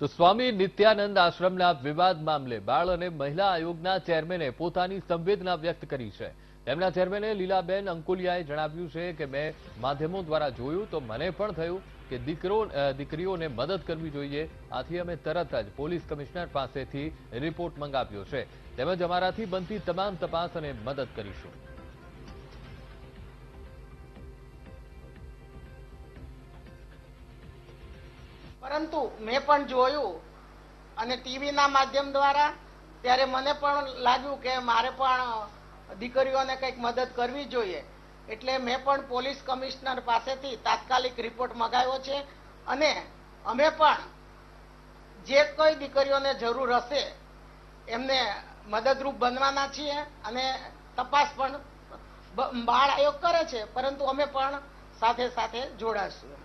તો સ્વામી નિત્યાનંદ આશ્રમના વિવાદ મામલે બાળ અને મહિલા આયોગના ચેરમેને પોતાની સંવેદના વ્યક્ત કરી છે તેમના ચેરમેને લીલાબેન અંકુલિયાએ જણાવ્યું છે કે મેં માધ્યમો દ્વારા જોયું તો મને પણ થયું કે દીકરો દીકરીઓને મદદ કરવી જોઈએ આથી અમે તરત જ પોલીસ કમિશનર પાસેથી રિપોર્ટ મંગાવ્યો છે તેમજ અમારાથી બનતી તમામ તપાસ અને મદદ કરીશું પરંતુ મેં પણ જોયું અને ટીવીના માધ્યમ દ્વારા ત્યારે મને પણ લાગ્યું કે મારે પણ દીકરીઓને કંઈક મદદ કરવી જોઈએ એટલે મેં પણ પોલીસ કમિશનર પાસેથી તાત્કાલિક રિપોર્ટ મગાવ્યો છે અને અમે પણ જે કોઈ દીકરીઓને જરૂર હશે એમને મદદરૂપ બનવાના છીએ અને તપાસ પણ બાળ આયોગ કરે છે પરંતુ અમે પણ સાથે સાથે જોડાશું